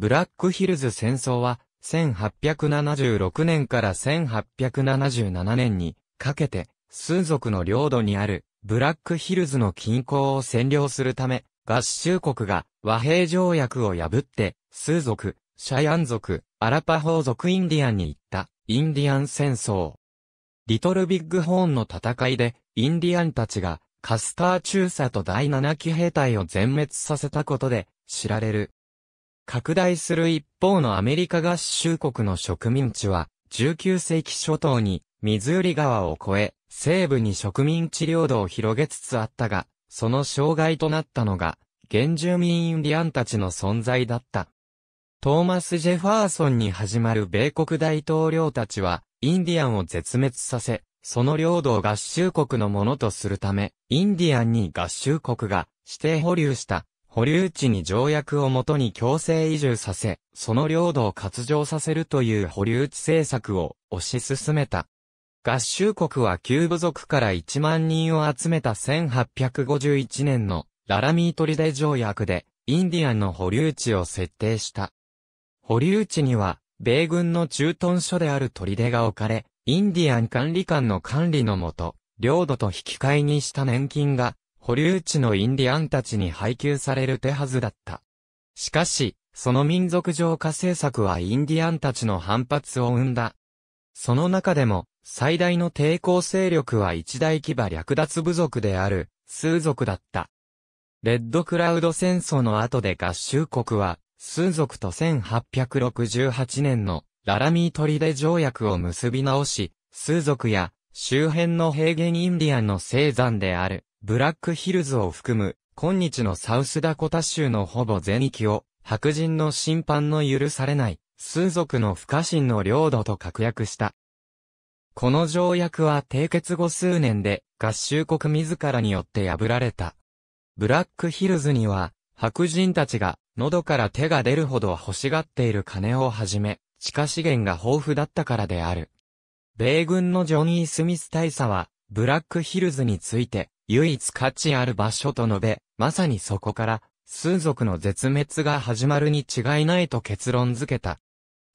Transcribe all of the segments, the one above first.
ブラックヒルズ戦争は、1876年から1877年にかけて、スー族の領土にあるブラックヒルズの近郊を占領するため、合衆国が和平条約を破って、スー族、シャヤン族、アラパホー族インディアンに行ったインディアン戦争。リトルビッグホーンの戦いで、インディアンたちがカスター中佐と第7期兵隊を全滅させたことで知られる拡大する一方のアメリカ合衆国の植民地は、19世紀初頭にミズーリ川を越え、西部に植民地領土を広げつつあったが、その障害となったのが、原住民インディアンたちの存在だった。トーマス・ジェファーソンに始まる米国大統領たちは、インディアンを絶滅させ、その領土を合衆国のものとするため、インディアンに合衆国が指定保留した保留地に条約をもとに強制移住させ、その領土を割譲させるという保留地政策を推し進めた。合衆国は旧部族から1万人を集めた1851年のララミートリデ条約で、インディアンの保留地を設定した。保留地には、米軍の駐屯所である砦が置かれ、インディアン管理官の管理のもと、領土と引き換えにした年金が保留地のインディアンたちに配給される手はずだった。しかし、その民族浄化政策はインディアンたちの反発を生んだ。その中でも、最大の抵抗勢力は一大牙略奪部族である、スー族だった。レッドクラウド戦争の後で合衆国は、スー族と1868年のララミートリデ条約を結び直し、スー族や周辺の平原インディアンの生産であるブラックヒルズを含む、今日のサウスダコタ州のほぼ全域を、白人の審判の許されない、数族の不可侵の領土と確約した。この条約は締結後数年で、合衆国自らによって破られた。ブラックヒルズには、白人たちが、喉から手が出るほど欲しがっている金をはじめ、地下資源が豊富だったからである。米軍のジョニー・スミス大佐は、ブラックヒルズについて、唯一価値ある場所と述べ、まさにそこから、数族の絶滅が始まるに違いないと結論付けた。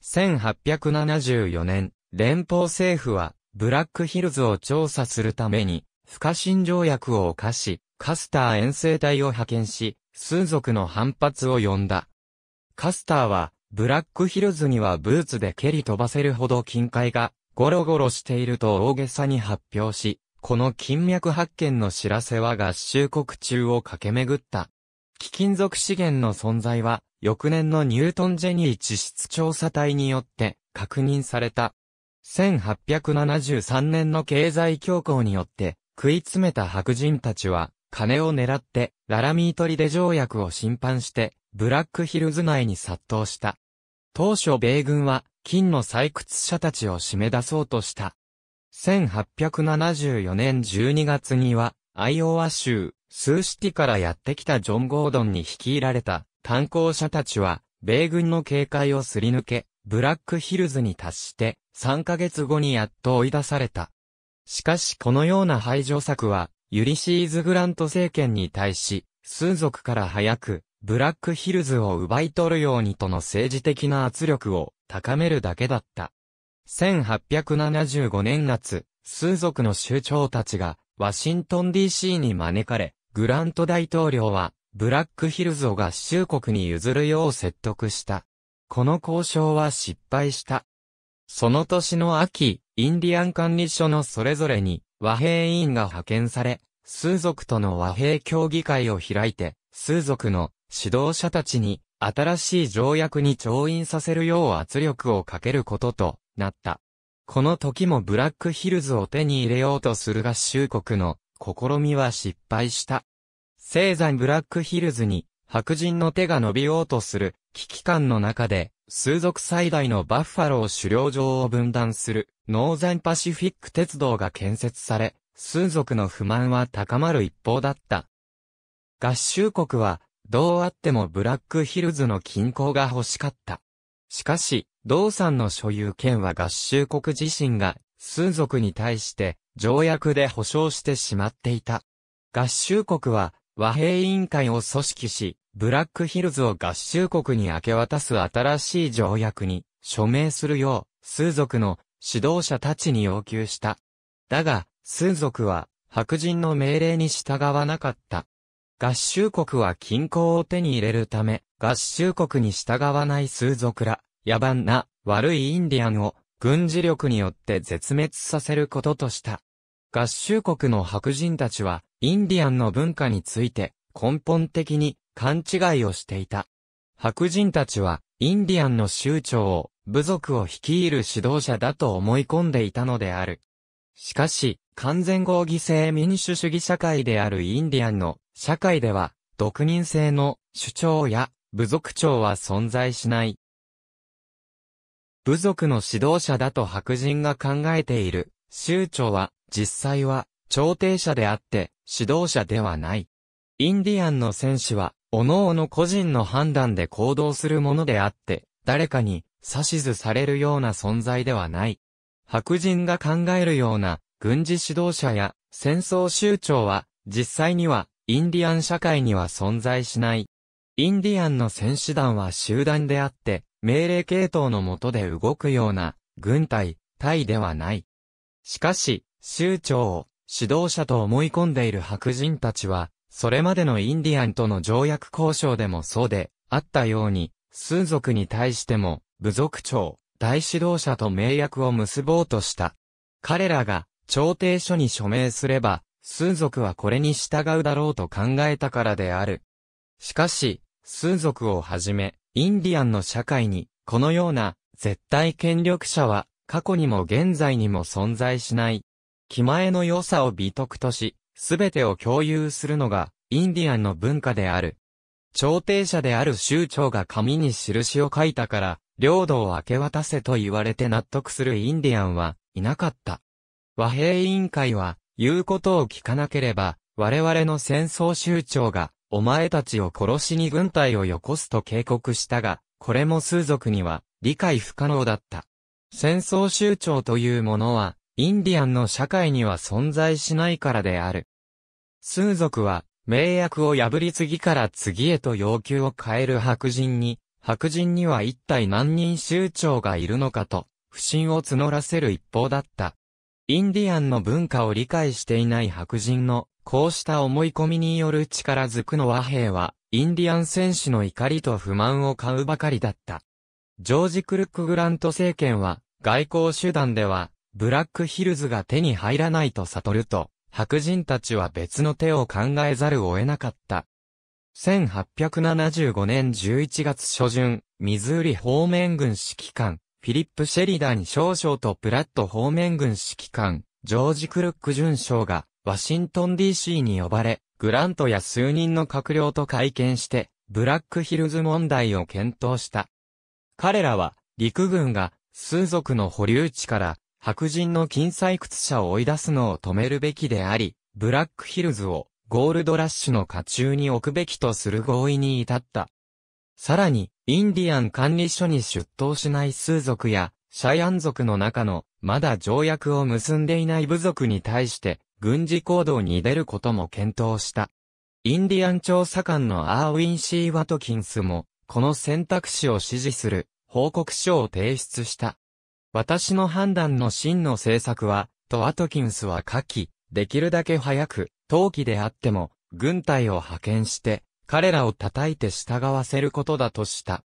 1874年、連邦政府は、ブラックヒルズを調査するために、不可侵条約を犯し、カスター遠征隊を派遣し、数族の反発を呼んだ。カスターは、ブラックヒルズにはブーツで蹴り飛ばせるほど近海が、ゴロゴロしていると大げさに発表し、この金脈発見の知らせは合衆国中を駆け巡った。貴金属資源の存在は、翌年のニュートン・ジェニー地質調査隊によって確認された。1873年の経済恐慌によって食い詰めた白人たちは金を狙ってララミートリデ条約を侵犯してブラックヒルズ内に殺到した。当初米軍は金の採掘者たちを締め出そうとした。1874年12月には、アイオワ州、スーシティからやってきたジョン・ゴードンに率いられた炭鉱者たちは、米軍の警戒をすり抜け、ブラックヒルズに達して、3ヶ月後にやっと追い出された。しかしこのような排除策は、ユリシーズ・グラント政権に対し、数族から早く、ブラックヒルズを奪い取るようにとの政治的な圧力を高めるだけだった。1875年夏、数族の州長たちが、ワシントン DC に招かれ、グラント大統領は、ブラックヒルズを合衆国に譲るよう説得した。この交渉は失敗した。その年の秋、インディアン管理所のそれぞれに和平委員が派遣され、数族との和平協議会を開いて、数族の指導者たちに新しい条約に調印させるよう圧力をかけることと、なった。この時もブラックヒルズを手に入れようとする合衆国の試みは失敗した。生山ブラックヒルズに白人の手が伸びようとする危機感の中で、数族最大のバッファロー狩猟場を分断するノーザンパシフィック鉄道が建設され、数族の不満は高まる一方だった。合衆国は、どうあってもブラックヒルズの均衡が欲しかった。しかし、同産の所有権は合衆国自身が、数族に対して、条約で保障してしまっていた。合衆国は、和平委員会を組織し、ブラックヒルズを合衆国に明け渡す新しい条約に、署名するよう、数族の指導者たちに要求した。だが、数族は、白人の命令に従わなかった。合衆国は均衡を手に入れるため、合衆国に従わない数族ら、野蛮な悪いインディアンを軍事力によって絶滅させることとした。合衆国の白人たちはインディアンの文化について根本的に勘違いをしていた。白人たちはインディアンの州長を部族を率いる指導者だと思い込んでいたのである。しかし、完全合議制民主主義社会であるインディアンの社会では、独任性の主張や部族長は存在しない。部族の指導者だと白人が考えている、州長は、実際は、調停者であって、指導者ではない。インディアンの戦士は、各々個人の判断で行動するものであって、誰かに指図されるような存在ではない。白人が考えるような軍事指導者や戦争州長は実際にはインディアン社会には存在しない。インディアンの戦士団は集団であって命令系統の下で動くような軍隊、隊ではない。しかし、州長を指導者と思い込んでいる白人たちは、それまでのインディアンとの条約交渉でもそうで、あったように、数族に対しても、部族長、大指導者と名約を結ぼうとした。彼らが、調停書に署名すれば、数族はこれに従うだろうと考えたからである。しかし、数族をはじめ、インディアンの社会に、このような、絶対権力者は、過去にも現在にも存在しない。気前の良さを美徳とし、すべてを共有するのが、インディアンの文化である。朝廷者である州長が紙に印を書いたから、領土を明け渡せと言われて納得するインディアンはいなかった。和平委員会は、言うことを聞かなければ、我々の戦争州長がお前たちを殺しに軍隊をよこすと警告したが、これも数族には理解不可能だった。戦争州長というものは、インディアンの社会には存在しないからである。数族は、名約を破り次から次へと要求を変える白人に、白人には一体何人州長がいるのかと、不信を募らせる一方だった。インディアンの文化を理解していない白人のこうした思い込みによる力づくの和平は、インディアン選手の怒りと不満を買うばかりだった。ジョージ・クルック・グラント政権は、外交手段では、ブラックヒルズが手に入らないと悟ると、白人たちは別の手を考えざるを得なかった。1875年11月初旬、ミズーリ方面軍指揮官、フィリップ・シェリダン少将とプラット方面軍指揮官、ジョージ・クルック准将が、ワシントン DC に呼ばれ、グラントや数人の閣僚と会見して、ブラックヒルズ問題を検討した。彼らは、陸軍が、数族の保留地から、白人の金採掘者を追い出すのを止めるべきであり、ブラックヒルズを、ゴールドラッシュの下中に置くべきとする合意に至った。さらに、インディアン管理所に出頭しない数族や、シャイアン族の中の、まだ条約を結んでいない部族に対して、軍事行動に出ることも検討した。インディアン調査官のアーウィン・シー・ワトキンスも、この選択肢を支持する報告書を提出した。私の判断の真の政策は、とワトキンスは書き、できるだけ早く、陶器であっても、軍隊を派遣して、彼らを叩いて従わせることだとした。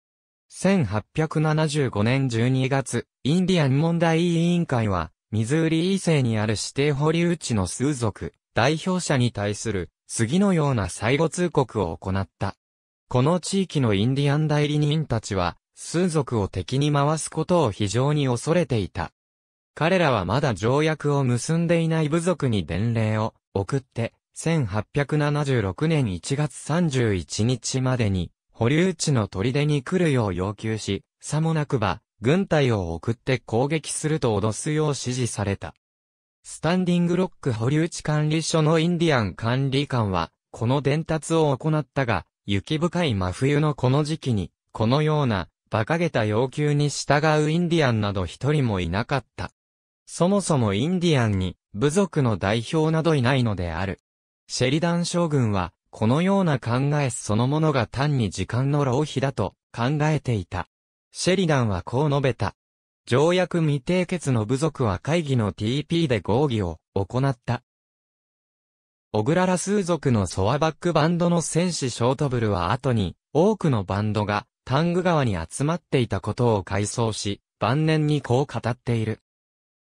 1875年12月、インディアン問題委員会は、ミズーリ以西にある指定保留地の数族、代表者に対する、次のような最後通告を行った。この地域のインディアン代理人たちは、数族を敵に回すことを非常に恐れていた。彼らはまだ条約を結んでいない部族に伝令を送って、1876年1月31日までに、保留地の砦に来るよう要求し、さもなくば、軍隊を送って攻撃すると脅すよう指示された。スタンディングロック保留地管理所のインディアン管理官は、この伝達を行ったが、雪深い真冬のこの時期に、このような、馬鹿げた要求に従うインディアンなど一人もいなかった。そもそもインディアンに、部族の代表などいないのである。シェリダン将軍は、このような考えそのものが単に時間の浪費だと考えていた。シェリダンはこう述べた。条約未締結の部族は会議の TP で合議を行った。オグララ数族のソアバックバンドの戦士ショートブルは後に多くのバンドがタング川に集まっていたことを回想し、晩年にこう語っている。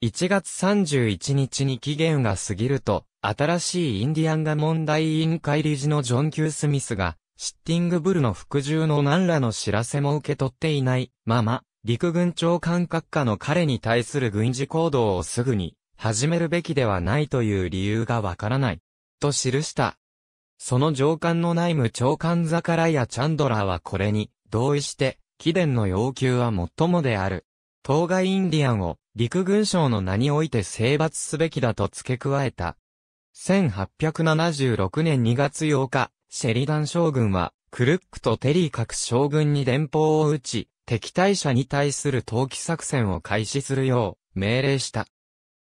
1月31日に期限が過ぎると、新しいインディアンが問題委員会理事のジョン・キュー・スミスが、シッティングブルの服従の何らの知らせも受け取っていないまま、陸軍長官閣下の彼に対する軍事行動をすぐに始めるべきではないという理由がわからない。と記した。その上官の内務長官ザカライア・チャンドラーはこれに同意して、貴殿の要求は最もである。当該インディアンを陸軍省の名において征伐すべきだと付け加えた。1876年2月8日、シェリダン将軍は、クルックとテリー各将軍に電報を打ち、敵対者に対する投機作戦を開始するよう命令した。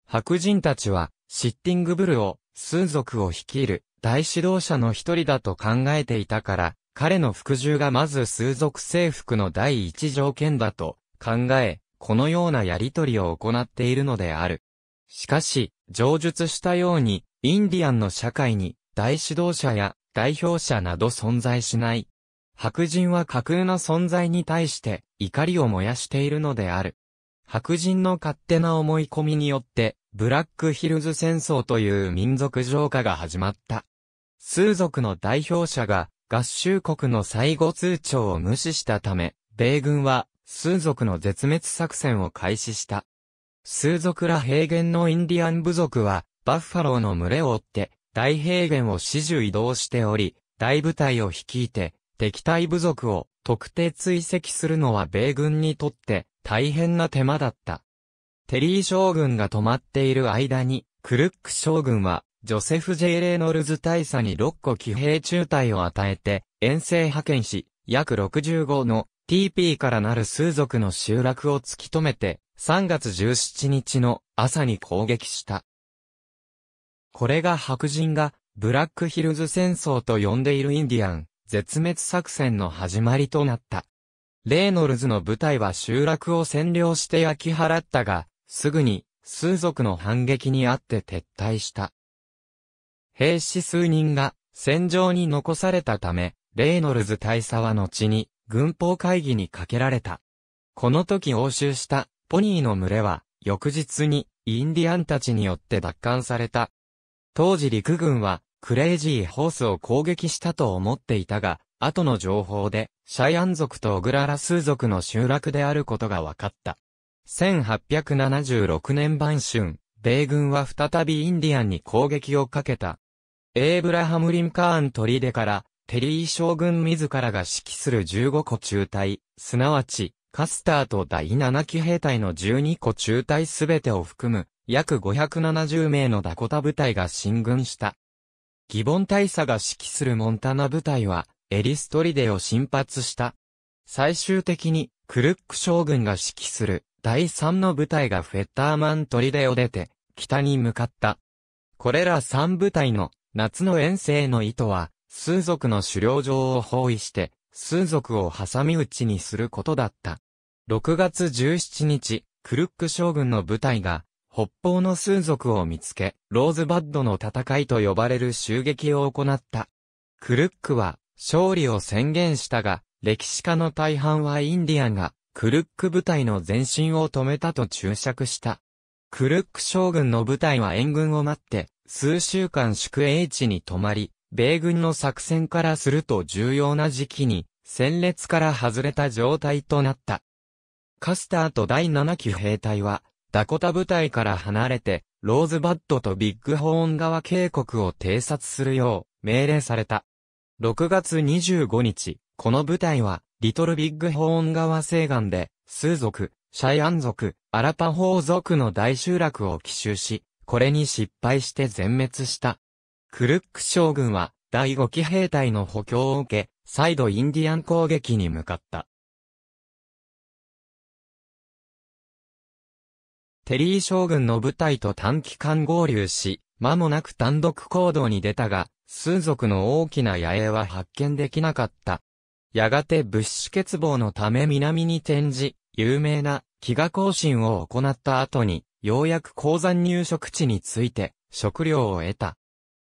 白人たちは、シッティングブルを、数族を率いる大指導者の一人だと考えていたから、彼の服従がまず数族征服の第一条件だと考え、このようなやりとりを行っているのである。しかし、上述したように、インディアンの社会に、大指導者や代表者など存在しない。白人は架空の存在に対して怒りを燃やしているのである。白人の勝手な思い込みによって、ブラックヒルズ戦争という民族浄化が始まった。数族の代表者が合衆国の最後通帳を無視したため、米軍は数族の絶滅作戦を開始した。数族ら平原のインディアン部族はバッファローの群れを追って大平原を始終移動しており、大部隊を率いて、敵対部族を特定追跡するのは米軍にとって大変な手間だった。テリー将軍が止まっている間に、クルック将軍は、ジョセフ・ジェイ・レーノルズ大佐に6個騎兵中隊を与えて、遠征派遣し、約65の TP からなる数族の集落を突き止めて、3月17日の朝に攻撃した。これが白人が、ブラックヒルズ戦争と呼んでいるインディアン、絶滅作戦の始まりとなった。レイノルズの部隊は集落を占領して焼き払ったが、すぐに、数族の反撃にあって撤退した。兵士数人が、戦場に残されたため、レイノルズ大佐は後に、軍法会議にかけられた。この時押収した、ポニーの群れは、翌日に、インディアンたちによって奪還された。当時陸軍は、クレイジーホースを攻撃したと思っていたが、後の情報で、シャイアン族とオグララス族の集落であることが分かった。1876年晩春、米軍は再びインディアンに攻撃をかけた。エイブラハム・リンカーン砦から、テリー将軍自らが指揮する15個中隊、すなわち、カスターと第7機兵隊の12個中隊すべてを含む約570名のダコタ部隊が進軍した。ギボン大佐が指揮するモンタナ部隊は、エリストリデを進発した。最終的に、クルック将軍が指揮する第3の部隊がフェッターマントリデを出て、北に向かった。これら3部隊の夏の遠征の意図は、数族の狩猟場を包囲して、数族を挟み撃ちにすることだった。6月17日、クルック将軍の部隊が北方の数族を見つけ、ローズバッドの戦いと呼ばれる襲撃を行った。クルックは勝利を宣言したが、歴史家の大半はインディアンがクルック部隊の前進を止めたと注釈した。クルック将軍の部隊は援軍を待って、数週間宿営地に泊まり、米軍の作戦からすると重要な時期に、戦列から外れた状態となった。カスターと第7級兵隊は、ダコタ部隊から離れて、ローズバッドとビッグホーン川渓谷を偵察するよう命令された。6月25日、この部隊は、リトルビッグホーン川西岸で、スー族、シャイアン族、アラパホー族の大集落を奇襲し、これに失敗して全滅した。クルック将軍は、第5期兵隊の補強を受け、再度インディアン攻撃に向かった。テリー将軍の部隊と短期間合流し、間もなく単独行動に出たが、数族の大きな野営は発見できなかった。やがて物資欠乏のため南に転じ、有名な飢餓行進を行った後に、ようやく鉱山入植地について食料を得た。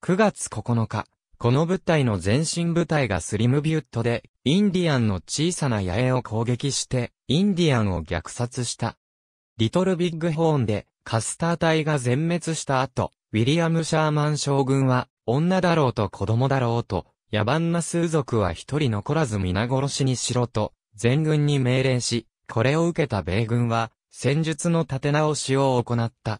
9月9日、この部隊の前身部隊がスリムビュットで、インディアンの小さな野営を攻撃して、インディアンを虐殺した。リトルビッグホーンでカスター隊が全滅した後、ウィリアム・シャーマン将軍は、女だろうと子供だろうと、野蛮な数族は一人残らず皆殺しにしろと、全軍に命令し、これを受けた米軍は、戦術の立て直しを行った。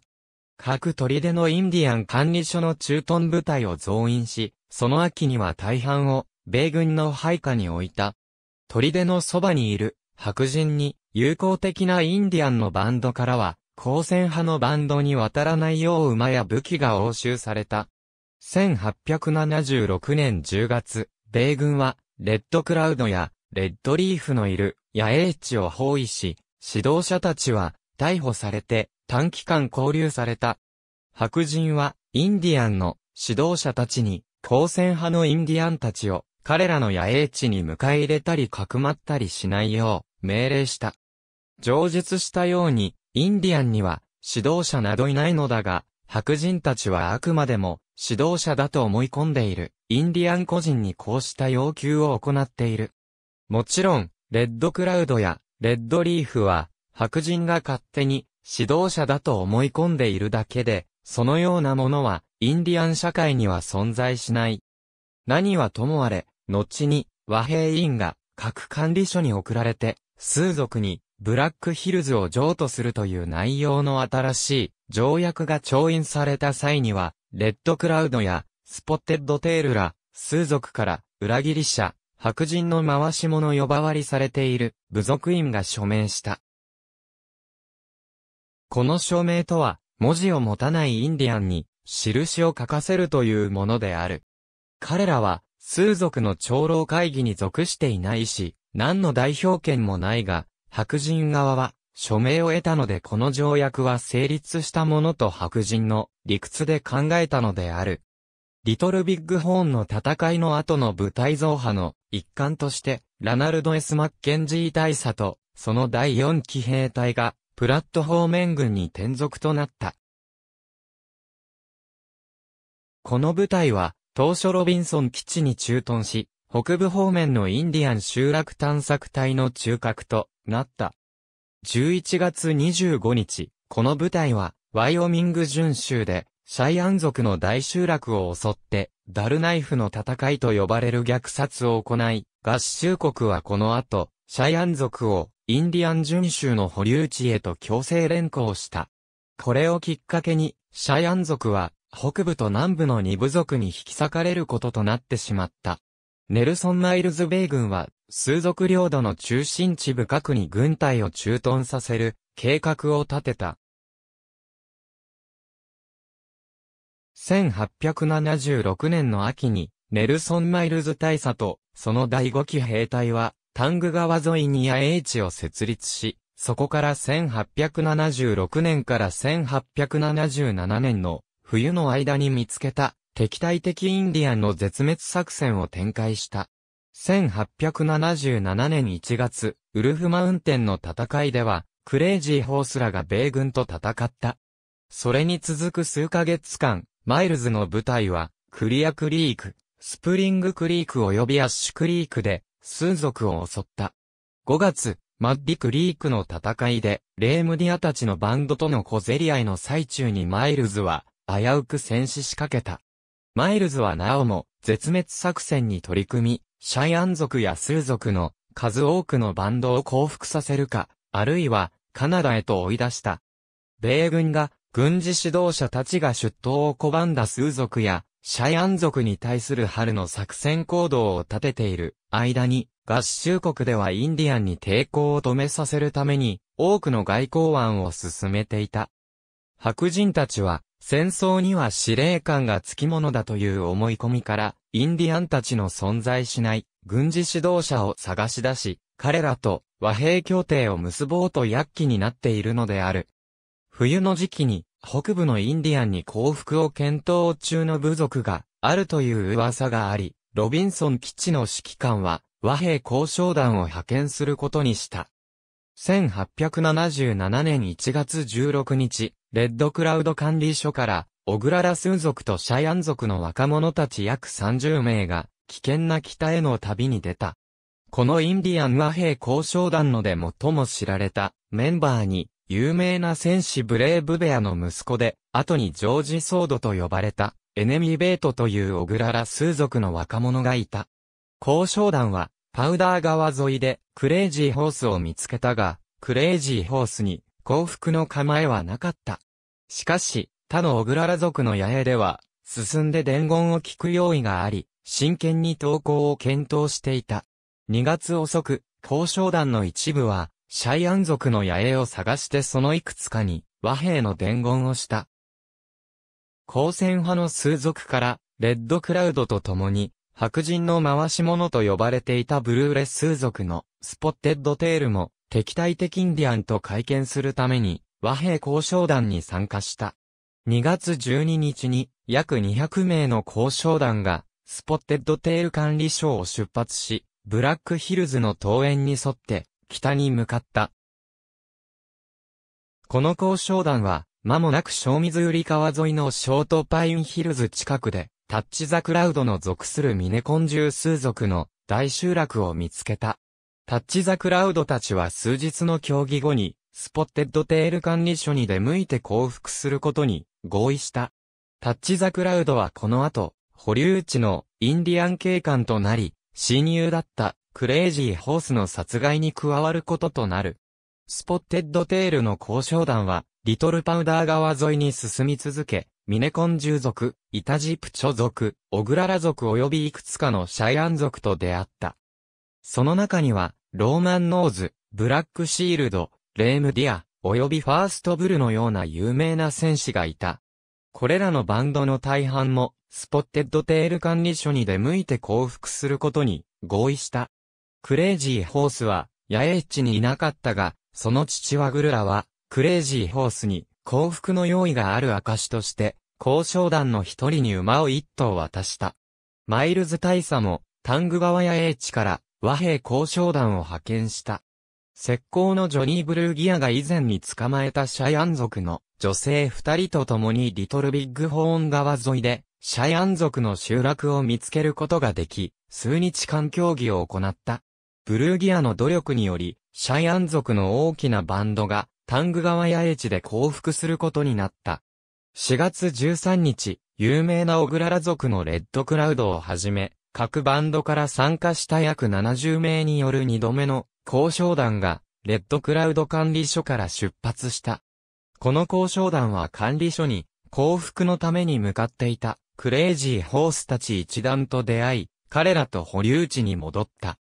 各砦のインディアン管理所の駐屯部隊を増員し、その秋には大半を、米軍の配下に置いた。砦のそばにいる、白人に、友好的なインディアンのバンドからは、交戦派のバンドに渡らないよう馬や武器が押収された。1876年10月、米軍は、レッドクラウドや、レッドリーフのいる、野営地を包囲し、指導者たちは、逮捕されて、短期間交流された。白人は、インディアンの、指導者たちに、交戦派のインディアンたちを、彼らの野営地に迎え入れたりかくまったりしないよう、命令した。上述したように、インディアンには指導者などいないのだが、白人たちはあくまでも指導者だと思い込んでいるインディアン個人にこうした要求を行っている。もちろん、レッドクラウドやレッドリーフは白人が勝手に指導者だと思い込んでいるだけで、そのようなものはインディアン社会には存在しない。何はともあれ、後に和平委員が各管理所に送られて数族にブラックヒルズを譲渡するという内容の新しい条約が調印された際には、レッドクラウドやスポッテッドテールら、数族から裏切り者、白人の回し者呼ばわりされている部族員が署名した。この署名とは、文字を持たないインディアンに印を書かせるというものである。彼らは、数族の長老会議に属していないし、何の代表権もないが、白人側は、署名を得たのでこの条約は成立したものと白人の理屈で考えたのである。リトルビッグホーンの戦いの後の舞台増派の一環として、ラナルド・エスマッケンジー大佐と、その第四騎兵隊が、プラット方面軍に転属となった。この部隊は、当初ロビンソン基地に駐屯し、北部方面のインディアン集落探索隊の中核となった。11月25日、この部隊は、ワイオミング巡州で、シャイアン族の大集落を襲って、ダルナイフの戦いと呼ばれる虐殺を行い、合衆国はこの後、シャイアン族を、インディアン巡州の保留地へと強制連行した。これをきっかけに、シャイアン族は、北部と南部の二部族に引き裂かれることとなってしまった。ネルソン・マイルズ米軍は、数族領土の中心地部核に軍隊を駐屯させる計画を立てた。1876年の秋に、ネルソン・マイルズ大佐と、その第5期兵隊は、タング川沿いに野営地を設立し、そこから1876年から1877年の冬の間に見つけた敵対的インディアンの絶滅作戦を展開した。1877年1月、ウルフマウンテンの戦いでは、クレイジーホースらが米軍と戦った。それに続く数ヶ月間、マイルズの部隊は、クリアクリーク、スプリングクリーク及びアッシュクリークで、数族を襲った。5月、マッディクリークの戦いで、レームディアたちのバンドとの小競り合いの最中にマイルズは、危うく戦死しかけた。マイルズはなおも、絶滅作戦に取り組み、シャイアン族やスー族の数多くのバンドを降伏させるか、あるいはカナダへと追い出した。米軍が軍事指導者たちが出頭を拒んだスー族やシャイアン族に対する春の作戦行動を立てている間に合衆国ではインディアンに抵抗を止めさせるために多くの外交案を進めていた。白人たちは戦争には司令官が付き物だという思い込みから、インディアンたちの存在しない軍事指導者を探し出し、彼らと和平協定を結ぼうと躍起になっているのである。冬の時期に北部のインディアンに降伏を検討中の部族があるという噂があり、ロビンソン基地の指揮官は和平交渉団を派遣することにした。1877年1月16日、レッドクラウド管理所から、オグララス族とシャイアン族の若者たち約30名が、危険な北への旅に出た。このインディアン和平交渉団ので最も知られたメンバーに、有名な戦士ブレーブベアの息子で、後にジョージ・ソードと呼ばれた、エネミーベートというオララスー族の若者がいた。交渉団は、パウダー川沿いで、クレイジーホースを見つけたが、クレイジーホースに、降伏の構えはなかった。しかし、他の小倉族の野営では、進んで伝言を聞く用意があり、真剣に投稿を検討していた。2月遅く、交渉団の一部は、シャイアン族の野営を探してそのいくつかに和平の伝言をした。光線派の数族から、レッドクラウドと共に、白人の回し者と呼ばれていたブルーレ数族のスポッテッドテールも敵対的インディアンと会見するために和平交渉団に参加した。2月12日に約200名の交渉団がスポッテッドテール管理省を出発し、ブラックヒルズの登園に沿って北に向かった。この交渉団は間もなく小水売川沿いのショートパインヒルズ近くでタッチザクラウドの属するミネコンジュ数族の大集落を見つけた。タッチザクラウドたちは数日の協議後に、スポッテッドテール管理所に出向いて降伏することに合意した。タッチザクラウドはこの後、保留地のインディアン警官となり、親友だったクレイジーホースの殺害に加わることとなる。スポッテッドテールの交渉団は、リトルパウダー川沿いに進み続け、ミネコン獣族、イタジプチョ族、オグララ族及びいくつかのシャイアン族と出会った。その中には、ローマンノーズ、ブラックシールド、レームディア、及びファーストブルのような有名な戦士がいた。これらのバンドの大半も、スポッテッドテール管理所に出向いて降伏することに合意した。クレイジーホースは、エ営地にいなかったが、その父はグルラは、クレイジーホースに降伏の用意がある証として、交渉団の一人に馬を一頭渡した。マイルズ大佐も、タング川エ営チから、和平交渉団を派遣した。石膏のジョニー・ブルーギアが以前に捕まえたシャイアン族の女性二人と共にリトルビッグホーン川沿いで、シャイアン族の集落を見つけることができ、数日間協議を行った。ブルーギアの努力により、シャイアン族の大きなバンドが、タング川野営地で降伏することになった。4月13日、有名なオグララ族のレッドクラウドをはじめ、各バンドから参加した約70名による2度目の交渉団が、レッドクラウド管理所から出発した。この交渉団は管理所に幸福のために向かっていたクレイジーホースたち一団と出会い、彼らと保留地に戻った。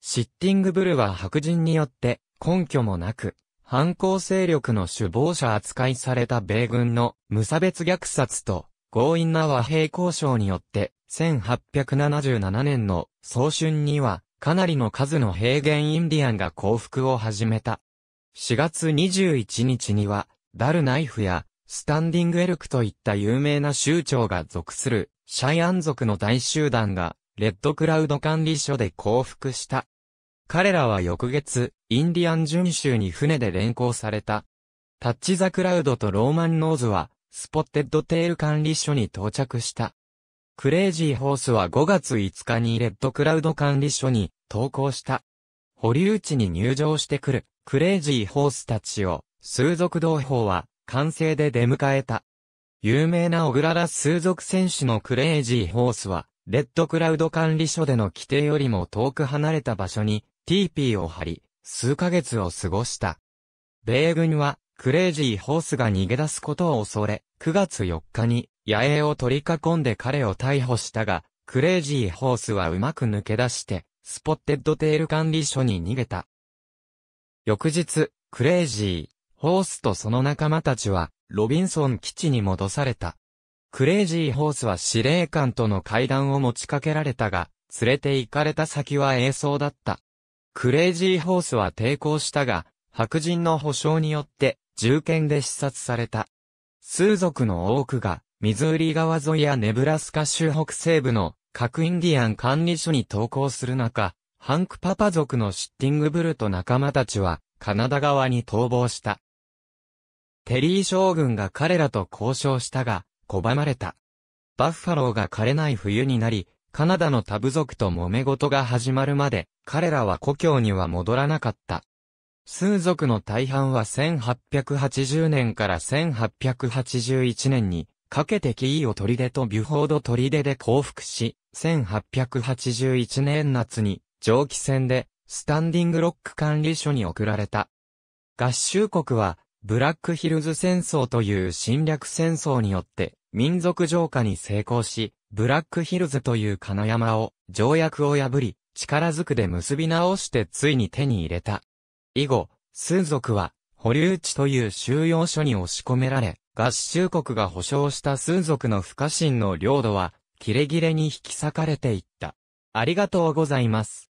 シッティングブルは白人によって根拠もなく、反抗勢力の首謀者扱いされた米軍の無差別虐殺と強引な和平交渉によって1877年の早春には、かなりの数の平原インディアンが降伏を始めた。4月21日には、ダルナイフや、スタンディングエルクといった有名な州長が属する、シャイアン族の大集団が、レッドクラウド管理所で降伏した。彼らは翌月、インディアン準州に船で連行された。タッチザクラウドとローマンノーズは、スポッテッドテール管理所に到着した。クレイジーホースは5月5日にレッドクラウド管理所に投稿した。留地に入場してくるクレイジーホースたちを数族同胞は完成で出迎えた。有名な小倉数族選手のクレイジーホースはレッドクラウド管理所での規定よりも遠く離れた場所に TP を張り数ヶ月を過ごした。米軍はクレイジーホースが逃げ出すことを恐れ9月4日に野営を取り囲んで彼を逮捕したが、クレイジーホースはうまく抜け出して、スポッテッドテール管理所に逃げた。翌日、クレイジー、ホースとその仲間たちは、ロビンソン基地に戻された。クレイジーホースは司令官との会談を持ちかけられたが、連れて行かれた先は映像だった。クレイジーホースは抵抗したが、白人の保証によって、銃剣で視殺された。数族の多くが、ミズーリ川沿いやネブラスカ州北西部の各インディアン管理所に投降する中、ハンクパパ族のシッティングブルと仲間たちはカナダ側に逃亡した。テリー将軍が彼らと交渉したが、拒まれた。バッファローが枯れない冬になり、カナダのタブ族と揉め事が始まるまで、彼らは故郷には戻らなかった。スー族の大半は1880年から1881年にかけてキーを砦とビュフォード砦で降伏し、1881年夏に蒸気船でスタンディングロック管理所に送られた。合衆国はブラックヒルズ戦争という侵略戦争によって民族浄化に成功し、ブラックヒルズという金山を条約を破り、力ずくで結び直してついに手に入れた。以後、数族は保留地という収容所に押し込められ、合衆国が保障した数族の不可侵の領土は、切れ切れに引き裂かれていった。ありがとうございます。